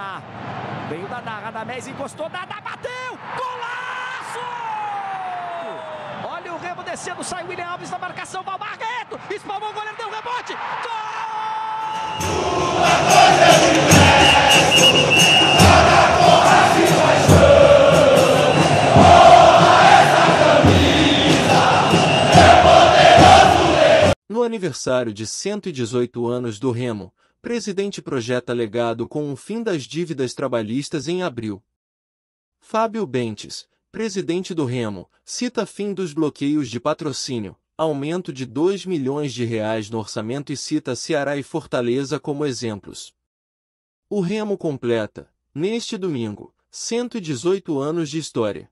Dadá. Vem o Dadá, Radamés encostou, Dadá bateu! Golaço! Olha o remo descendo, sai o William Alves na marcação, Val Barreto! Espalmou o goleiro, deu um rebote! Gol! no aniversário de 118 anos do Remo, Presidente projeta legado com o fim das dívidas trabalhistas em abril. Fábio Bentes, presidente do Remo, cita fim dos bloqueios de patrocínio, aumento de 2 milhões de reais no orçamento e cita Ceará e Fortaleza como exemplos. O Remo completa, neste domingo, 118 anos de história.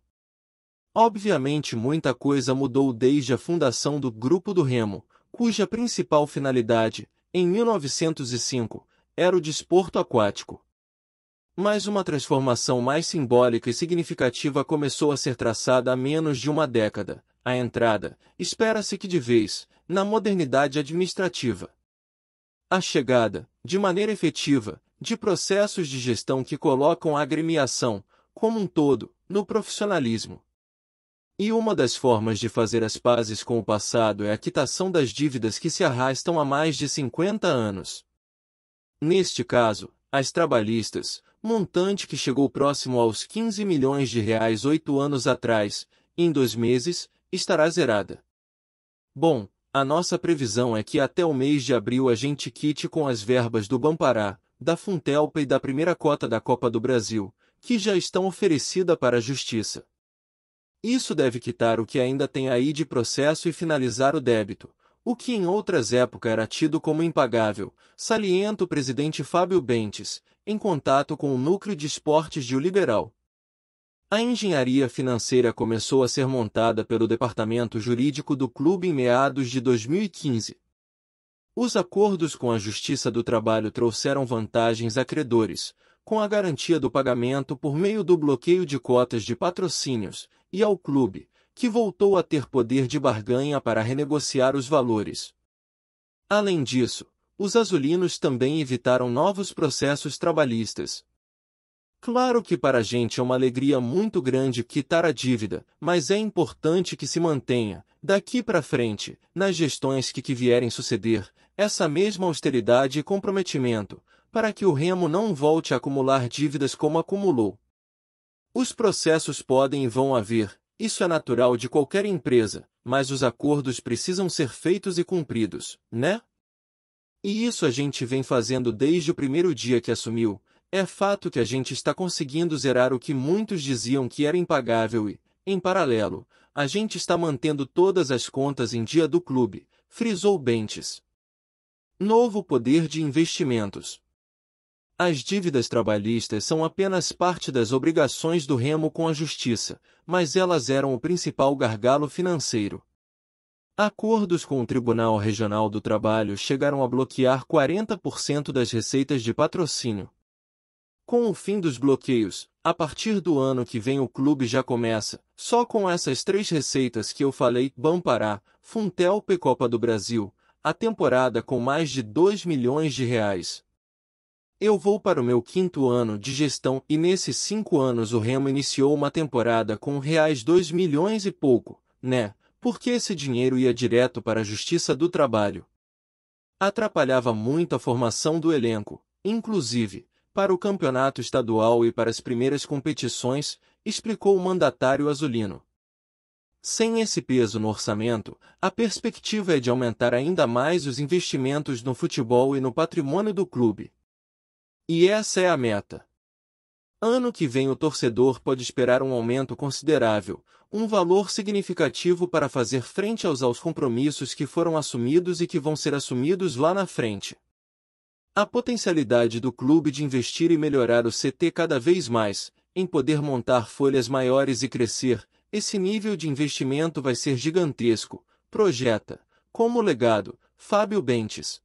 Obviamente muita coisa mudou desde a fundação do Grupo do Remo, cuja principal finalidade em 1905, era o desporto aquático. Mas uma transformação mais simbólica e significativa começou a ser traçada há menos de uma década, a entrada, espera-se que de vez, na modernidade administrativa. A chegada, de maneira efetiva, de processos de gestão que colocam a agremiação, como um todo, no profissionalismo, e uma das formas de fazer as pazes com o passado é a quitação das dívidas que se arrastam há mais de 50 anos. Neste caso, as trabalhistas, montante que chegou próximo aos 15 milhões de reais oito anos atrás, em dois meses, estará zerada. Bom, a nossa previsão é que até o mês de abril a gente quite com as verbas do Bampará, da Funtelpa e da primeira cota da Copa do Brasil, que já estão oferecidas para a Justiça. Isso deve quitar o que ainda tem aí de processo e finalizar o débito, o que em outras épocas era tido como impagável, salienta o presidente Fábio Bentes, em contato com o núcleo de esportes de O Liberal. A engenharia financeira começou a ser montada pelo departamento jurídico do clube em meados de 2015. Os acordos com a Justiça do Trabalho trouxeram vantagens a credores, com a garantia do pagamento por meio do bloqueio de cotas de patrocínios, e ao clube, que voltou a ter poder de barganha para renegociar os valores. Além disso, os azulinos também evitaram novos processos trabalhistas. Claro que para a gente é uma alegria muito grande quitar a dívida, mas é importante que se mantenha, daqui para frente, nas gestões que, que vierem suceder, essa mesma austeridade e comprometimento, para que o remo não volte a acumular dívidas como acumulou. Os processos podem e vão haver, isso é natural de qualquer empresa, mas os acordos precisam ser feitos e cumpridos, né? E isso a gente vem fazendo desde o primeiro dia que assumiu. É fato que a gente está conseguindo zerar o que muitos diziam que era impagável e, em paralelo, a gente está mantendo todas as contas em dia do clube, frisou Bentes. Novo poder de investimentos. As dívidas trabalhistas são apenas parte das obrigações do remo com a justiça, mas elas eram o principal gargalo financeiro. Acordos com o Tribunal Regional do Trabalho chegaram a bloquear 40% das receitas de patrocínio. Com o fim dos bloqueios, a partir do ano que vem o clube já começa, só com essas três receitas que eu falei, Bampará, Funtel e Copa do Brasil, a temporada com mais de 2 milhões de reais. Eu vou para o meu quinto ano de gestão e nesses cinco anos o Remo iniciou uma temporada com reais dois milhões e pouco, né? Porque esse dinheiro ia direto para a Justiça do Trabalho. Atrapalhava muito a formação do elenco, inclusive, para o campeonato estadual e para as primeiras competições, explicou o mandatário azulino. Sem esse peso no orçamento, a perspectiva é de aumentar ainda mais os investimentos no futebol e no patrimônio do clube e essa é a meta. Ano que vem o torcedor pode esperar um aumento considerável, um valor significativo para fazer frente aos, aos compromissos que foram assumidos e que vão ser assumidos lá na frente. A potencialidade do clube de investir e melhorar o CT cada vez mais, em poder montar folhas maiores e crescer, esse nível de investimento vai ser gigantesco, projeta, como legado, Fábio Bentes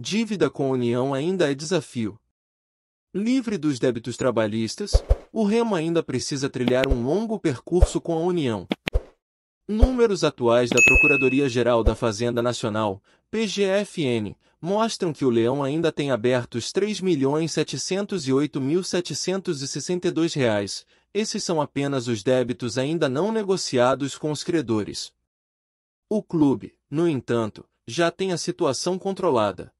dívida com a União ainda é desafio. Livre dos débitos trabalhistas, o Remo ainda precisa trilhar um longo percurso com a União. Números atuais da Procuradoria-Geral da Fazenda Nacional, PGFN, mostram que o leão ainda tem abertos R$ 3.708.762. Reais. Esses são apenas os débitos ainda não negociados com os credores. O clube, no entanto, já tem a situação controlada.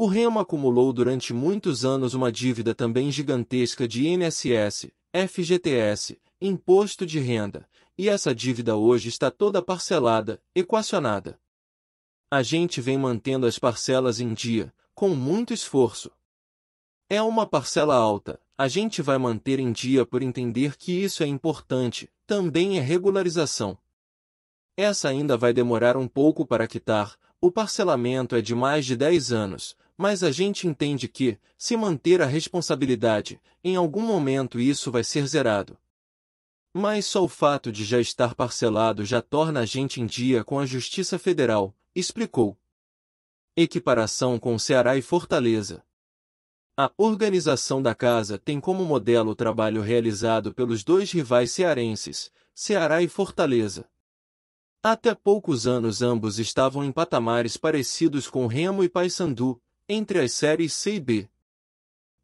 O Remo acumulou durante muitos anos uma dívida também gigantesca de INSS, FGTS, Imposto de Renda, e essa dívida hoje está toda parcelada, equacionada. A gente vem mantendo as parcelas em dia, com muito esforço. É uma parcela alta, a gente vai manter em dia por entender que isso é importante, também é regularização. Essa ainda vai demorar um pouco para quitar, o parcelamento é de mais de 10 anos, mas a gente entende que, se manter a responsabilidade, em algum momento isso vai ser zerado. Mas só o fato de já estar parcelado já torna a gente em dia com a Justiça Federal, explicou. Equiparação com Ceará e Fortaleza. A organização da casa tem como modelo o trabalho realizado pelos dois rivais cearenses, Ceará e Fortaleza. Até poucos anos ambos estavam em patamares parecidos com Remo e Paysandu, entre as séries C e B.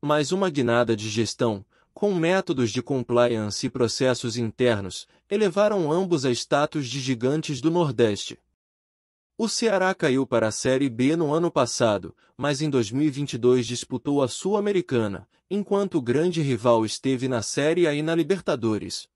Mas uma guinada de gestão, com métodos de compliance e processos internos, elevaram ambos a status de gigantes do Nordeste. O Ceará caiu para a Série B no ano passado, mas em 2022 disputou a Sul-Americana, enquanto o grande rival esteve na Série A e na Libertadores.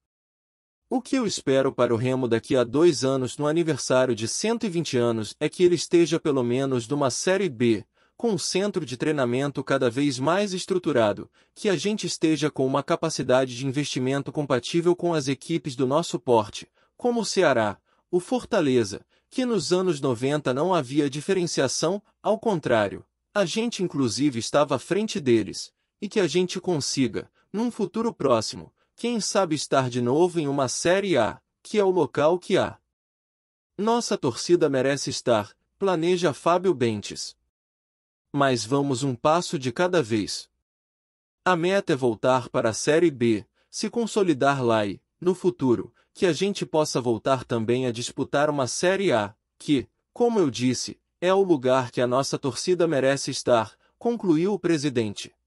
O que eu espero para o Remo daqui a dois anos no aniversário de 120 anos é que ele esteja pelo menos numa Série B, com um centro de treinamento cada vez mais estruturado, que a gente esteja com uma capacidade de investimento compatível com as equipes do nosso porte, como o Ceará, o Fortaleza, que nos anos 90 não havia diferenciação, ao contrário, a gente inclusive estava à frente deles, e que a gente consiga, num futuro próximo, quem sabe estar de novo em uma Série A, que é o local que há. Nossa torcida merece estar, planeja Fábio Bentes. Mas vamos um passo de cada vez. A meta é voltar para a Série B, se consolidar lá e, no futuro, que a gente possa voltar também a disputar uma Série A, que, como eu disse, é o lugar que a nossa torcida merece estar, concluiu o presidente.